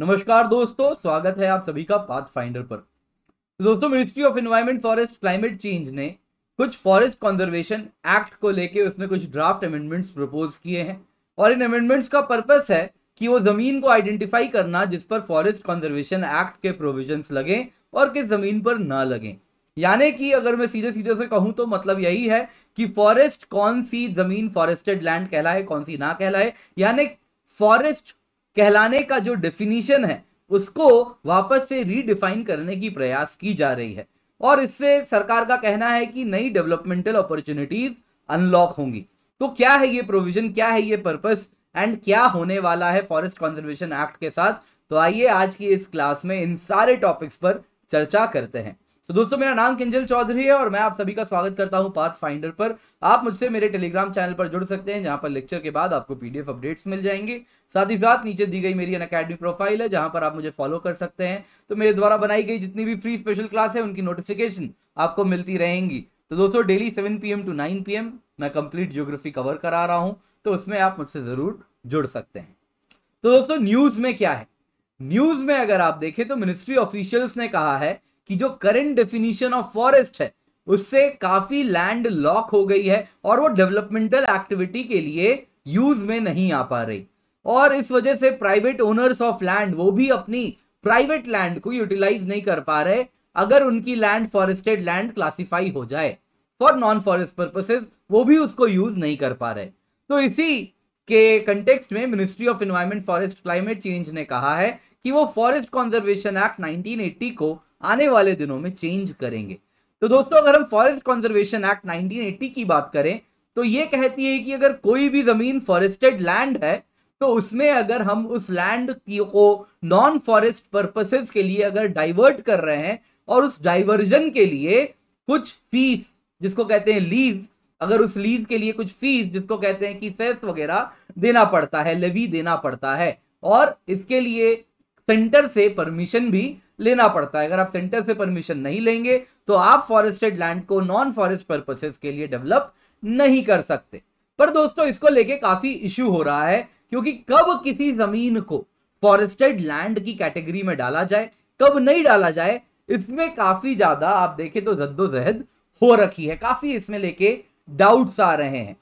नमस्कार दोस्तों स्वागत है आप सभी का पाथ फाइंडर पर तो दोस्तों ministry of environment forest climate change ने कुछ फॉरेस्ट कंजर्वेशन एक्ट को लेके उसमें कुछ ड्राफ्ट अमेंडमेंट्स प्रपोज किए हैं और इन अमेंडमेंट्स का पर्पस है कि वो ज़मीन को आइडेंटिफाई करना जिस पर फॉरेस्ट कंजर्वेशन एक्ट के प्रोविजन लगे और किस ज़मीन पर ना लगे यानी कि अगर मैं सीधे सीधे से कहूं तो मतलब यही है कि फॉरेस्ट कौन सी ज़मीन फॉरेस्टेड लैंड कहलाए कौन सी ना कहलाए यानी फॉरेस्ट कहलाने का जो डेफिनेशन है उसको वापस से रीडिफाइन करने की प्रयास की जा रही है और इससे सरकार का कहना है कि नई डेवलपमेंटल अपॉर्चुनिटीज अनलॉक होंगी तो क्या है ये प्रोविजन क्या है ये पर्पस एंड क्या होने वाला है फॉरेस्ट कंजर्वेशन एक्ट के साथ तो आइए आज की इस क्लास में इन सारे टॉपिक्स पर चर्चा करते हैं तो दोस्तों मेरा नाम किंजल चौधरी है और मैं आप सभी का स्वागत करता हूं पाथ फाइंडर पर आप मुझसे मेरे टेलीग्राम चैनल पर जुड़ सकते हैं जहां पर लेक्चर के बाद आपको पीडीएफ अपडेट्स मिल जाएंगे साथ ही साथ नीचे दी गई मेरी अन अकेडमी प्रोफाइल है जहां पर आप मुझे फॉलो कर सकते हैं तो मेरे द्वारा बनाई गई जितनी भी फ्री स्पेशल क्लास है उनकी नोटिफिकेशन आपको मिलती रहेंगी तो दोस्तों daily seven P to nine P मैं कंप्लीट जियोग्राफी कवर करा रहा हूँ तो उसमें आप मुझसे ज़रूर जुड़ सकते हैं तो दोस्तों न्यूज़ में क्या है न्यूज़ में अगर आप देखें तो मिनिस्ट्री ऑफिशियल्स ने कहा है कि जो करेंट डेफिनेशन ऑफ फॉरेस्ट है उससे काफी लैंड लॉक हो गई है और वो डेवलपमेंटल एक्टिविटी के लिए यूज में नहीं आ पा रही और इस वजह से प्राइवेट ओनर्स ऑफ लैंड वो भी अपनी प्राइवेट लैंड को यूटिलाइज नहीं कर पा रहे अगर उनकी लैंड फॉरेस्टेड लैंड क्लासिफाई हो जाए फॉर नॉन फॉरेस्ट पर्पसेस वो भी उसको यूज नहीं कर पा रहे तो इसी के कंटेक्स्ट में ministry of environment forest climate change ने कहा है कि वो फॉरेस्ट कंजर्वेशन एक्ट 1980 को आने वाले दिनों में चेंज करेंगे तो दोस्तों अगर हम फॉरेस्ट कंजर्वेशन एक्ट 1980 की बात करें तो ये कहती है कि अगर कोई भी जमीन फॉरेस्टेड लैंड है तो उसमें अगर हम उस लैंड की को नॉन फॉरेस्ट पर्पसेस के लिए अगर डाइवर्ट कर रहे हैं और उस डाइवर्जन के लिए कुछ फीस जिसको कहते हैं लीज अगर उस लीज के लिए कुछ फीस जिसको कहते हैं कि सेस वगैरह देना पड़ता है लेवी देना पड़ता है और इसके लिए सेंटर से परमिशन भी लेना पड़ता है अगर आप सेंटर से परमिशन नहीं लेंगे तो आप फॉरेस्टेड लैंड को नॉन फॉरेस्ट पर्पसेस के लिए डेवलप नहीं कर सकते पर दोस्तों इसको लेके काफी इश्यू हो रहा है क्योंकि कब किसी जमीन को फॉरेस्टेड लैंड की कैटेगरी में डाला जाए कब नहीं डाला जाए इसमें काफी ज्यादा आप देखें तो जद्दोजहद हो रखी है काफी इसमें लेके डाउट्स आ रहे हैं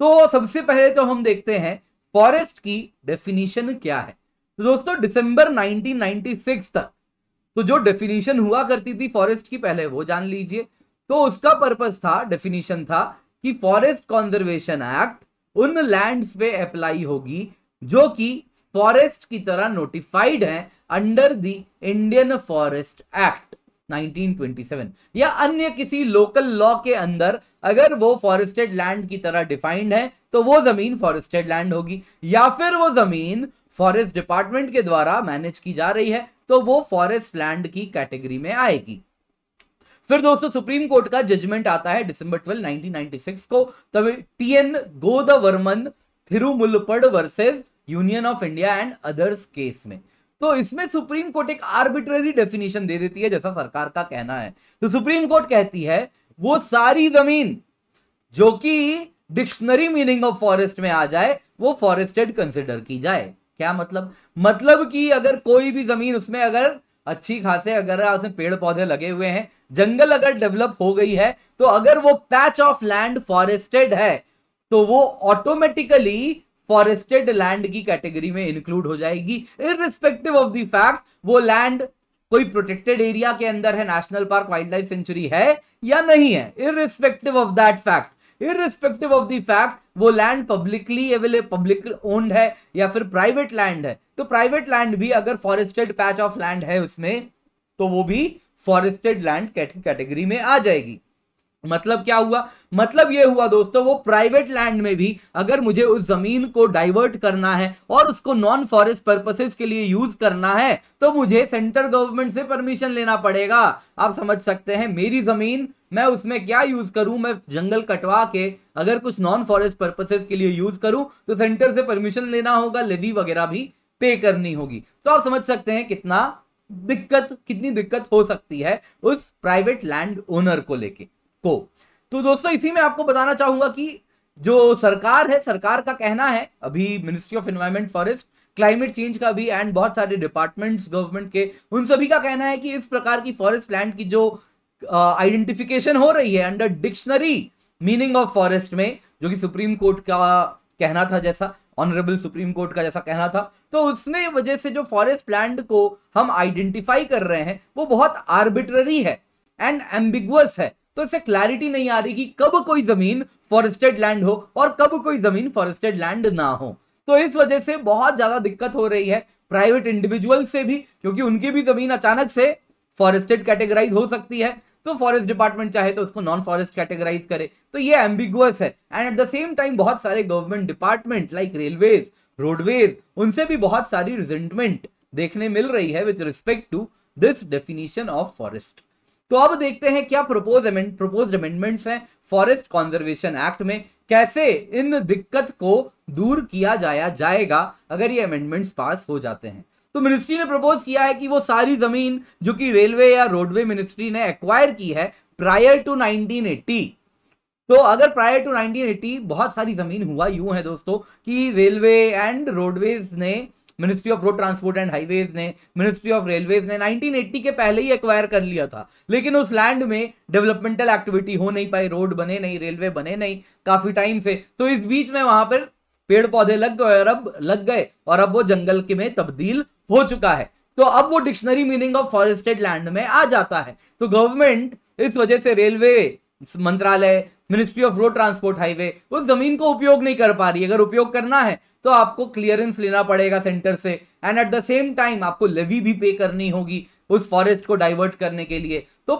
तो सबसे पहले तो हम देखते हैं फॉरेस्ट की डेफिनेशन क्या है तो दोस्तों दिसंबर 1996 तक तो जो डेफिनेशन हुआ करती थी फॉरेस्ट की पहले वो जान लीजिए तो उसका पर्पस था डेफिनेशन था कि फॉरेस्ट कॉन्जर्वेशन एक्ट उन लैंड्स पे अप्लाई होगी जो कि फॉरेस्ट की तरह नोटिफाइड है under the Indian forest act 1927 या अन्य किसी लोकल लॉ के अंदर अगर वो फॉरेस्टेड लैंड की तरह डिफाइंड है तो वो ज़मीन फॉरेस्टेड लैंड होगी या फिर वो ज़मीन फॉरेस्ट डिपार्टमेंट के द्वारा मैनेज की जा रही है तो वो फॉरेस्ट लैंड की कैटेगरी में आएगी फिर दोस्तों सुप्रीम कोर्ट का जजमेंट आता है दिसंबर ट्वेल्व नाइनटीन को तब T N Godavarman Thirumulpad versus union of India and others case में तो इसमें सुप्रीम कोर्ट एक आर्बिट्ररी डेफिनेशन दे देती है जैसा सरकार का कहना है तो सुप्रीम कोर्ट कहती है वो सारी जमीन जो कि डिक्शनरी मीनिंग ऑफ फॉरेस्ट में आ जाए वो फॉरेस्टेड कंसिडर की जाए क्या मतलब मतलब कि अगर कोई भी जमीन उसमें अगर अच्छी खासे अगर उसमें पेड़ पौधे लगे हुए हैं जंगल अगर डेवलप हो गई है तो अगर वो पैच ऑफ लैंड फॉरेस्टेड है तो वो ऑटोमेटिकली फॉरेस्टेड लैंड की कैटेगरी में इंक्लूड हो जाएगी इरिस्पेक्टिव ऑफ द फैक्ट वो लैंड कोई प्रोटेक्टेड एरिया के अंदर है national park wildlife sanctuary है या नहीं है respective of that fact irrespective of the fact वो land publicly available public owned है या फिर प्राइवेट लैंड है तो प्राइवेट लैंड भी अगर फॉरेस्टेड पैच ऑफ लैंड है उसमें तो वो भी फॉरेस्टेड लैंड कैटेगरी में आ जाएगी मतलब क्या हुआ मतलब ये हुआ दोस्तों वो प्राइवेट लैंड में भी अगर मुझे उस जमीन को डाइवर्ट करना है और उसको नॉन फॉरेस्ट पर्पसेस के लिए यूज करना है तो मुझे सेंट्रल गवर्नमेंट से परमिशन लेना पड़ेगा आप समझ सकते हैं मेरी जमीन मैं उसमें क्या यूज करूं मैं जंगल कटवा के अगर कुछ नॉन फॉरेस्ट पर्पसेस के लिए यूज करूं तो सेंटर से परमिशन लेना होगा लेवी वगैरह भी पे करनी होगी तो आप समझ सकते हैं कितना दिक्कत कितनी दिक्कत हो सकती है उस प्राइवेट लैंड ओनर को लेके को तो दोस्तों इसी में आपको बताना चाहूंगा कि जो सरकार है सरकार का कहना है अभी ministry of environment forest climate change का भी एंड बहुत सारे डिपार्टमेंट्स गवर्नमेंट के उन सभी का कहना है कि इस प्रकार की फॉरेस्ट लैंड की जो आइडेंटिफिकेशन uh, हो रही है under dictionary meaning of forest में जो कि सुप्रीम कोर्ट का कहना था जैसा ऑनरेबल सुप्रीम कोर्ट का जैसा कहना था तो उसने वजह से जो फॉरेस्ट लैंड को हम आइडेंटिफाई कर रहे हैं वो बहुत आर्बिट्ररी है एंड एम्बिगुअस है तो इससे क्लैरिटी नहीं आ रही कि कब कोई जमीन फॉरेस्टेड लैंड हो और कब कोई जमीन फॉरेस्टेड लैंड ना हो तो इस वजह से बहुत ज्यादा दिक्कत हो रही है प्राइवेट इंडिविजुअल से भी क्योंकि उनकी भी जमीन अचानक से फॉरेस्टेड कैटेगराइज हो सकती है तो फॉरेस्ट डिपार्टमेंट चाहे तो उसको नॉन फॉरेस्ट कैटेगराइज करे तो ये एम्बिगुअस है and at the same time बहुत सारे government department like railways roadways उनसे भी बहुत सारी रिजेंटमेंट देखने मिल रही है with respect to this definition of forest तो अब देखते हैं क्या प्रोपोज अमेंड प्रोपोज अमेंडमेंट्स हैं फॉरेस्ट कॉन्जर्वेशन एक्ट में कैसे इन दिक्कत को दूर किया जाया जाएगा अगर ये अमेंडमेंट्स पास हो जाते हैं तो मिनिस्ट्री ने प्रपोज किया है कि वो सारी जमीन जो कि रेलवे या रोडवे मिनिस्ट्री ने एक्वायर की है प्रायर टू 1980 तो अगर प्रायर टू 1980 बहुत सारी जमीन हुआ यूं है दोस्तों कि रेलवे एंड रोडवेज ने ministry of road transport and highways ने मिनिस्ट्री ऑफ रेलवेज ने 1980 के पहले ही एक्वायर कर लिया था लेकिन उस लैंड में डेवलपमेंटल एक्टिविटी हो नहीं पाई रोड बने नहीं रेलवे बने नहीं काफ़ी टाइम से तो इस बीच में वहां पर पेड़ पौधे लग गए और अब लग गए और अब वो जंगल के में तब्दील हो चुका है तो अब वो dictionary meaning of forested land में आ जाता है तो गवर्नमेंट इस वजह से रेलवे मंत्रालय ministry of road transport highway उस जमीन को उपयोग नहीं कर पा रही अगर उपयोग करना है तो आपको क्लियरेंस लेना पड़ेगा सेंटर से and at the same time आपको लेवी भी पे करनी होगी उस फॉरेस्ट को डाइवर्ट करने के लिए तो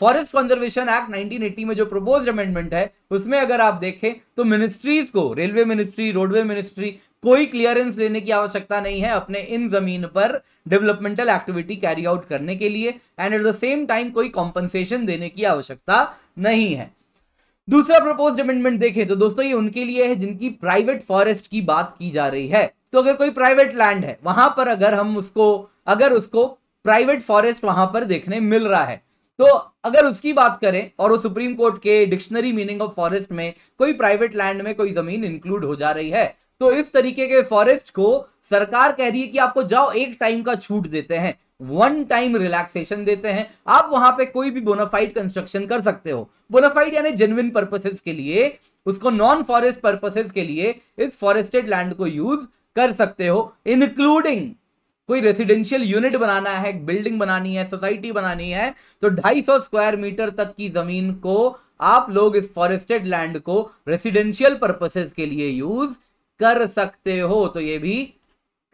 फॉरेस्ट कंजर्वेशन एक्ट 1980 में जो प्रपोज अमेंडमेंट है उसमें अगर आप देखें तो मिनिस्ट्रीज को रेलवे मिनिस्ट्री रोडवे मिनिस्ट्री कोई क्लियरेंस लेने की आवश्यकता नहीं है अपने इन जमीन पर डेवलपमेंटल एक्टिविटी कैरी आउट करने के लिए and at the same time कोई कॉम्पनसेशन देने की आवश्यकता नहीं है दूसरा प्रपोज अमेंडमेंट देखें तो दोस्तों ये उनके लिए है जिनकी प्राइवेट फॉरेस्ट की बात की जा रही है तो अगर कोई प्राइवेट लैंड है वहां पर अगर हम उसको अगर उसको प्राइवेट फॉरेस्ट वहां पर देखने मिल रहा है तो अगर उसकी बात करें और वो सुप्रीम कोर्ट के डिक्शनरी मीनिंग ऑफ फॉरेस्ट में कोई प्राइवेट लैंड में कोई जमीन इंक्लूड हो जा रही है तो इस तरीके के फॉरेस्ट को सरकार कह रही है कि आपको जाओ एक टाइम का छूट देते हैं वन टाइम रिलैक्सेशन देते हैं आप वहां पे कोई भी बोनाफाइड कंस्ट्रक्शन कर सकते हो बोनाफाइड यानी जेनविन पर्पसेस के लिए उसको नॉन फॉरेस्ट पर्पसेस के लिए इस फॉरेस्टेड लैंड को यूज कर सकते हो इंक्लूडिंग कोई रेसिडेंशियल यूनिट बनाना है बिल्डिंग बनानी है सोसाइटी बनानी है तो 250 स्क्वायर मीटर तक की ज़मीन को आप लोग इस फॉरेस्टेड लैंड को रेसिडेंशियल पर्पसेस के लिए यूज़ कर सकते हो तो ये भी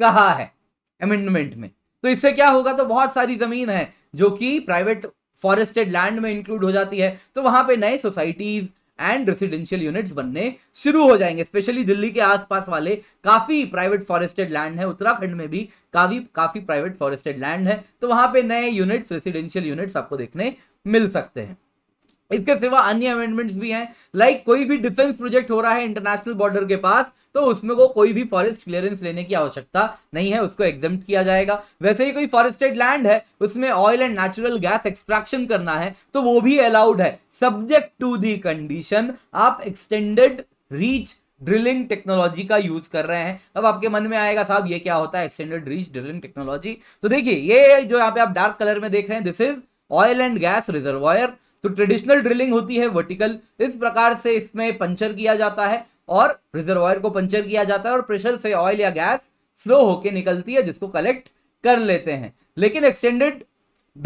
कहा है अमेंडमेंट में तो इससे क्या होगा तो बहुत सारी ज़मीन है जो कि प्राइवेट फॉरेस्टेड लैंड में इंक्लूड हो जाती है तो वहां पे नए सोसाइटीज़ एंड रेसिडेंशियल यूनिट्स बनने शुरू हो जाएंगे स्पेशली दिल्ली के आसपास वाले काफ़ी प्राइवेट फॉरेस्टेड लैंड है उत्तराखंड में भी काफ़ी काफ़ी प्राइवेट फॉरेस्टेड लैंड है तो वहाँ पे नए यूनिट्स रेसिडेंशियल यूनिट्स आपको देखने मिल सकते हैं इसके सिवा अन्य अमेंडमेंट्स भी हैं लाइक like कोई भी डिफेंस प्रोजेक्ट हो रहा है इंटरनेशनल बॉर्डर के पास तो उसमें को कोई भी फॉरेस्ट क्लियरेंस लेने की आवश्यकता नहीं है उसको एग्जाम किया जाएगा वैसे ही कोई फॉरेस्टेड लैंड है उसमें oil and natural gas extraction करना है तो वो भी अलाउड है सब्जेक्ट टू दी कंडीशन आप एक्सटेंडेड रीच ड्रिलिंग टेक्नोलॉजी का यूज कर रहे हैं अब आपके मन में आएगा साहब ये क्या होता है एक्सटेंडेड रीच ड्रिलिंग टेक्नोलॉजी तो देखिए ये जो यहाँ पे आप डार्क कलर में देख रहे हैं this is oil and gas reservoir तो ट्रेडिशनल ड्रिलिंग होती है वर्टिकल इस प्रकार से इसमें पंचर किया जाता है और रिजर्वायर को पंचर किया जाता है और प्रेशर से ऑयल या गैस फ्लो होके निकलती है जिसको कलेक्ट कर लेते हैं लेकिन एक्सटेंडेड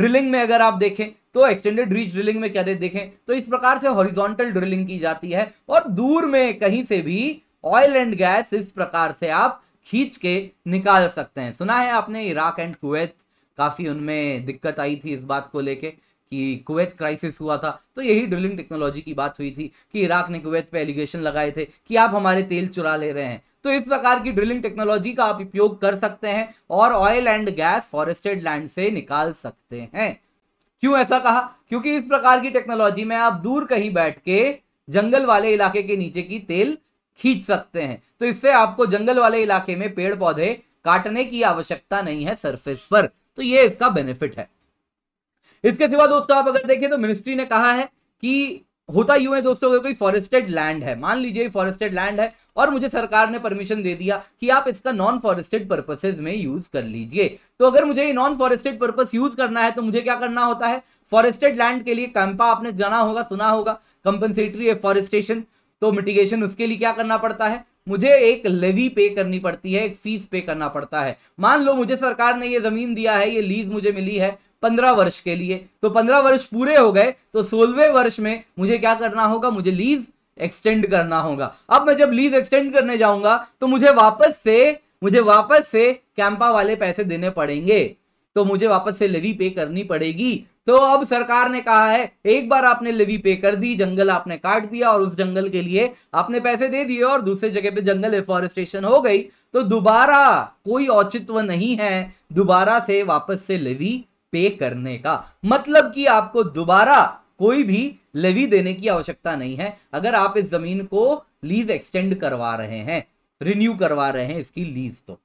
ड्रिलिंग में अगर आप देखें तो एक्सटेंडेड रीच ड्रिलिंग में क्या देखें तो इस प्रकार से हॉरिजॉन्टल ड्रिलिंग की जाती है और दूर में कहीं से भी ऑयल एंड गैस इस प्रकार से आप खींच के निकाल सकते हैं सुना है आपने इराक एंड कुवैत काफ़ी उनमें दिक्कत आई थी इस बात को लेके कि कुवैत क्राइसिस हुआ था तो यही ड्रिलिंग टेक्नोलॉजी की बात हुई थी कि इराक ने कुवैत पे एलिगेशन लगाए थे कि आप हमारे तेल चुरा ले रहे हैं तो इस प्रकार की ड्रिलिंग टेक्नोलॉजी का आप उपयोग कर सकते हैं और oil and gas forested land से निकाल सकते हैं क्यों ऐसा कहा क्योंकि इस प्रकार की टेक्नोलॉजी में आप दूर कहीं बैठ के जंगल वाले इलाके के नीचे की तेल खींच सकते हैं तो इससे आपको जंगल वाले इलाके में पेड़ पौधे काटने की आवश्यकता नहीं है सरफेस पर तो ये इसका बेनिफिट है इसके सिवा दोस्तों आप अगर देखें तो मिनिस्ट्री ने कहा है कि होता यूं है दोस्तों अगर कोई फॉरेस्टेड लैंड है मान लीजिए फॉरेस्टेड लैंड है और मुझे सरकार ने परमिशन दे दिया कि आप इसका नॉन फॉरेस्टेड पर्पसेज में यूज कर लीजिए तो अगर मुझे ये नॉन फॉरेस्टेड पर्पस यूज करना है तो मुझे क्या करना होता है फॉरेस्टेड लैंड के लिए कैंपा आपने जाना होगा सुना होगा कंपनसेटरी एफॉरेस्टेशन तो मिटिगेशन उसके लिए क्या करना पड़ता है मुझे एक लेवी पे करनी पड़ती है एक फीस पे करना पड़ता है मान लो मुझे सरकार ने ये ज़मीन दिया है ये लीज मुझे मिली है पंद्रह वर्ष के लिए तो पंद्रह वर्ष पूरे हो गए तो सोलहवें वर्ष में मुझे क्या करना होगा मुझे लीज एक्सटेंड करना होगा अब मैं जब लीज एक्सटेंड करने जाऊंगा तो मुझे वापस से मुझे वापस से कैंपा वाले पैसे देने पड़ेंगे तो मुझे वापस से लेवी पे करनी पड़ेगी तो अब सरकार ने कहा है एक बार आपने लेवी पे कर दी जंगल आपने काट दिया और उस जंगल के लिए आपने पैसे दे दिए और दूसरे जगह पे जंगल एफॉरेस्टेशन हो गई तो दोबारा कोई औचित्व नहीं है दोबारा से वापस से लेवी पे करने का मतलब कि आपको दोबारा कोई भी लेवी देने की आवश्यकता नहीं है अगर आप इस जमीन को लीज एक्सटेंड करवा रहे हैं रिन्यू करवा रहे हैं इसकी लीज तो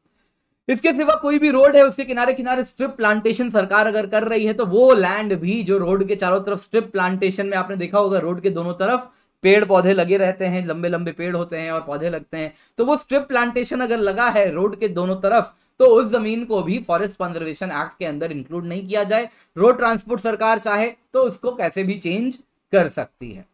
इसके सिवा कोई भी रोड है उसके किनारे किनारे स्ट्रिप प्लांटेशन सरकार अगर कर रही है तो वो लैंड भी जो रोड के चारों तरफ स्ट्रिप प्लांटेशन में आपने देखा होगा रोड के दोनों तरफ पेड़ पौधे लगे रहते हैं लंबे लंबे पेड़ होते हैं और पौधे लगते हैं तो वो स्ट्रिप प्लांटेशन अगर लगा है रोड के दोनों तरफ तो उस जमीन को भी फॉरेस्ट कंजर्वेशन एक्ट के अंदर इंक्लूड नहीं किया जाए रोड ट्रांसपोर्ट सरकार चाहे तो उसको कैसे भी चेंज कर सकती है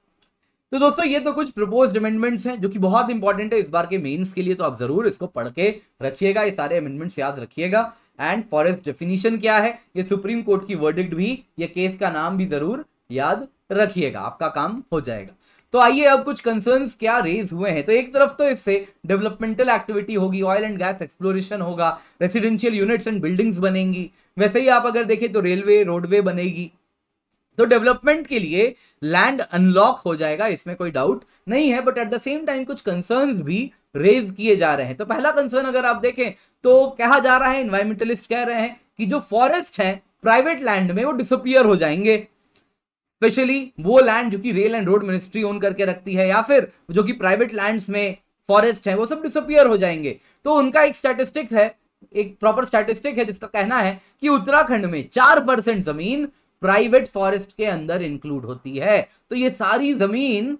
तो दोस्तों ये तो कुछ प्रपोज अमेंडमेंट्स हैं जो कि बहुत इंपॉर्टेंट है इस बार के मेंस के लिए तो आप जरूर इसको पढ़ के रखिएगा ये सारे अमेंडमेंट्स याद रखिएगा एंड फॉरेस्ट डेफिनेशन क्या है ये सुप्रीम कोर्ट की वर्डिक्ट भी ये केस का नाम भी जरूर याद रखिएगा आपका काम हो जाएगा तो आइए अब कुछ कंसर्न्स क्या रेज हुए हैं तो एक तरफ तो इससे डेवलपमेंटल एक्टिविटी होगी ऑयल एंड गैस एक्सप्लोरेशन होगा रेसिडेंशियल यूनिट्स एंड बिल्डिंग्स बनेंगी वैसे ही आप अगर देखें तो रेलवे रोडवे बनेगी तो डेवलपमेंट के लिए लैंड अनलॉक हो जाएगा इसमें कोई डाउट नहीं है but at the same time कुछ कंसर्न्स भी रेज किए जा रहे हैं तो पहला कंसर्न अगर आप देखें तो कहा जा रहा है इन्वायरमेंटलिस्ट कह रहे हैं कि जो फॉरेस्ट है प्राइवेट लैंड में वो डिसअपियर हो जाएंगे स्पेशली वो लैंड जो कि rail and road ministry own करके रखती है या फिर जो कि प्राइवेट लैंड्स में फॉरेस्ट है वो सब डिसअपियर हो जाएंगे तो उनका एक स्टैटिस्टिक्स है एक प्रॉपर स्टैटिस्टिक है जिसका कहना है कि उत्तराखंड में चार परसेंट जमीन प्राइवेट फॉरेस्ट के अंदर इंक्लूड होती है तो ये सारी जमीन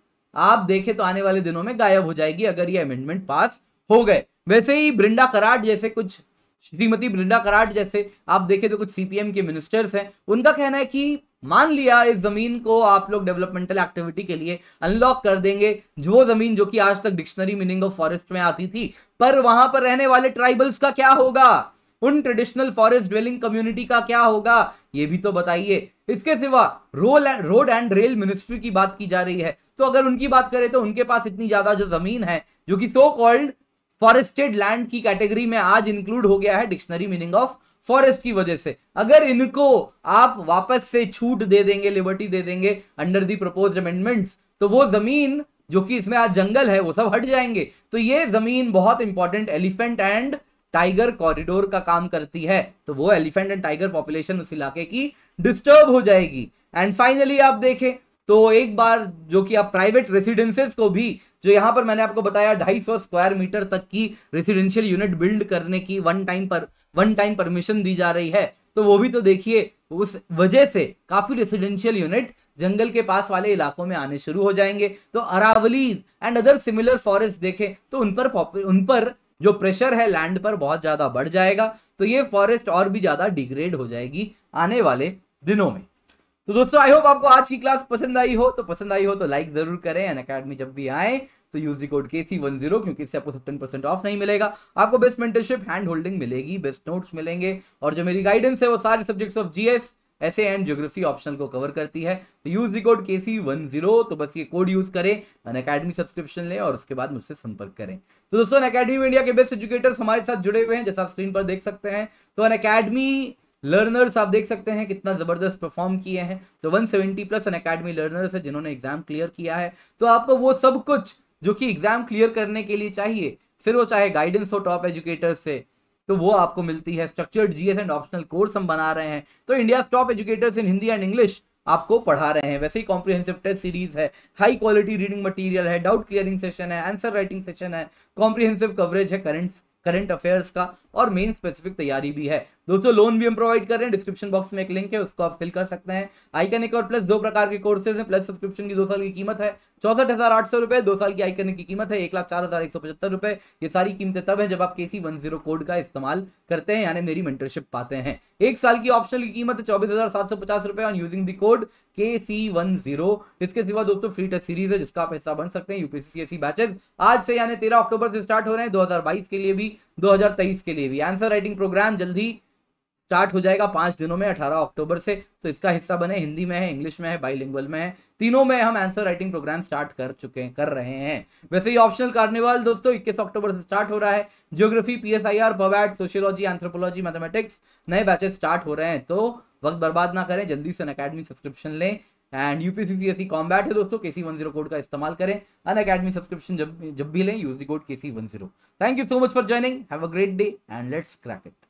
आप देखें तो आने वाले दिनों में गायब हो जाएगी अगर ये अमेंडमेंट पास हो गए वैसे ही ब्रिंडा कराट जैसे कुछ श्रीमती ब्रिंडा कराट जैसे आप देखें तो कुछ सीपीएम के मिनिस्टर्स हैं उनका कहना है कि मान लिया इस जमीन को आप लोग डेवलपमेंटल एक्टिविटी के लिए अनलॉक कर देंगे जो जमीन जो कि आज तक डिक्शनरी मीनिंग ऑफ फॉरेस्ट में आती थी पर वहां पर रहने वाले ट्राइबल्स का क्या होगा उन ट्रेडिशनल फॉरेस्ट ड्वेलिंग कम्युनिटी का क्या होगा ये भी तो बताइए इसके सिवा role road and rail ministry की बात की जा रही है तो अगर उनकी बात करें तो उनके पास इतनी ज्यादा जो जमीन है जो कि सो कॉल्ड फॉरेस्टेड लैंड की कैटेगरी में आज इंक्लूड हो गया है डिक्शनरी मीनिंग ऑफ फॉरेस्ट की वजह से अगर इनको आप वापस से छूट दे देंगे लिबर्टी दे देंगे अंडर दी प्रपोज अमेंडमेंट्स तो वो जमीन जो कि इसमें आज जंगल है वो सब हट जाएंगे तो ये जमीन बहुत important elephant and tiger corridor का काम करती है तो वो एलिफेंट एंड टाइगर पॉपुलेशन उस इलाके की डिस्टर्ब हो जाएगी एंड फाइनली आप देखें तो एक बार जो कि आप प्राइवेट रेसिडेंसेस को भी जो यहाँ पर मैंने आपको बताया ढाई सौ स्क्वायर मीटर तक की रेसिडेंशियल यूनिट बिल्ड करने की वन टाइम पर वन टाइम परमिशन दी जा रही है तो वो भी तो देखिए उस वजह से काफ़ी रेसिडेंशियल यूनिट जंगल के पास वाले इलाकों में आने शुरू हो जाएंगे तो Aravallis and other similar forest देखें तो उन पर उन पर जो प्रेशर है लैंड पर बहुत ज़्यादा बढ़ जाएगा तो ये फॉरेस्ट और भी ज़्यादा डिग्रेड हो जाएगी आने वाले दिनों में तो दोस्तों आई होप आपको आज की क्लास पसंद आई हो तो पसंद आई हो तो लाइक जरूर करें एन अकेडमी जब भी आए तो use code K C one zero क्योंकि इससे आपको फिफ्टीन परसेंट ऑफ नहीं मिलेगा आपको बेस्ट मेंटरशिप हैंड होल्डिंग मिलेगी बेस्ट नोट्स मिलेंगे और जो मेरी गाइडेंस है वो सारे सब्जेक्ट्स ऑफ जीएस ऐसे एंड ज्योग्राफी ऑप्शन को कवर करती है तो यूज रिकॉर्ड के सी वन जीरो तो बस ये कोड यूज करें अन अकेडमी सब्सक्रिप्शन लें और उसके बाद मुझसे संपर्क करें तो दोस्तों अकेडमी इंडिया के बेस्ट एजुकेटर्स हमारे साथ जुड़े हुए हैं जैसा आप स्क्रीन पर देख सकते हैं तो अन अकेडमी लर्नर्स आप देख सकते हैं कितना ज़बरदस्त परफॉर्म किए हैं तो 170 प्लस अन अकेडमी लर्नर्स है जिन्होंने एग्जाम क्लियर किया है तो आपको वो सब कुछ जो कि एग्जाम क्लियर करने के लिए चाहिए फिर वो चाहे गाइडेंस हो टॉप एजुकेटर्स से तो वो आपको मिलती है structured GS and optional course हम बना रहे हैं तो India top educators in Hindi and English आपको पढ़ा रहे हैं वैसे ही कॉम्प्रिहेंसिव टेस्ट सीरीज है हाई क्वालिटी रीडिंग मटेरियल है डाउट क्लियरिंग सेशन है आंसर राइटिंग सेशन है कॉम्प्रिहेंसिव कवरेज है करंट करंट अफेयर्स का और मेन स्पेसिफिक तैयारी भी है दोस्तों लोन भी हम प्रोवाइड कर रहे हैं डिस्क्रिप्शन बॉक्स में एक लिंक है उसको आप फिल कर सकते हैं आइकनिक और प्लस दो प्रकार के कोर्सेज हैं प्लस सब्सक्रिप्शन की दो साल की कीमत है चौसठ हज़ार आठ सौ रुपए दो साल की आइकनिक की कीमत है एक लाख चार हज़ार एक सौ पचहत्तर रुपए ये सारी कीमतें तब है जब आप के सी वन जीरो कोड का इस्तेमाल करते हैं यानी मेरी मेंटरशिप पाते हैं एक साल की ऑप्शनल की कीमत है चौबीस हज़ार सात सौ पचास रुपए on using the code K C one zero इसके सिवा दोस्तों फ्री टेस्ट सीरीज है जिसका आप हिस्सा बन सकते हैं यूपीसीसी बैचेज आज से यानी तेरह अक्टूबर से स्टार्ट हो रहे हैं दो के लिए भी होगी 2023 के लिए भी आंसर राइटिंग प्रोग्राम जल्दी स्टार्ट हो जाएगा पांच दिनों में अठारह अक्टूबर से तो इसका हिस्सा बने हिंदी में है इंग्लिश में है बाइलिंगुअल में है तीनों में हम आंसर राइटिंग प्रोग्राम स्टार्ट कर चुके हैं कर रहे हैं वैसे ही ऑप्शनल कार्निवाल दोस्तों 21 अक्टूबर से स्टार्ट हो रहा है ज्योग्राफी पीएसआईआर एस आई पवैट सोशियोलॉजी एंथ्रोपोलॉजी मैथमेटिक्स नए बैचेस स्टार्ट हो रहे हैं तो वक्त बर्बाद ना करें जल्दी से अकेडमी सब्सक्रिप्शन लें एंड यूपीसी ऐसी कॉम्बैट है दोस्तों के सी वन जीरो कोड का इस्तेमाल करें अन अकेडमी सब्सक्रिप्शन जब जब भी लें use the code K C one zero thank you so much for joining have a great day and let's crack it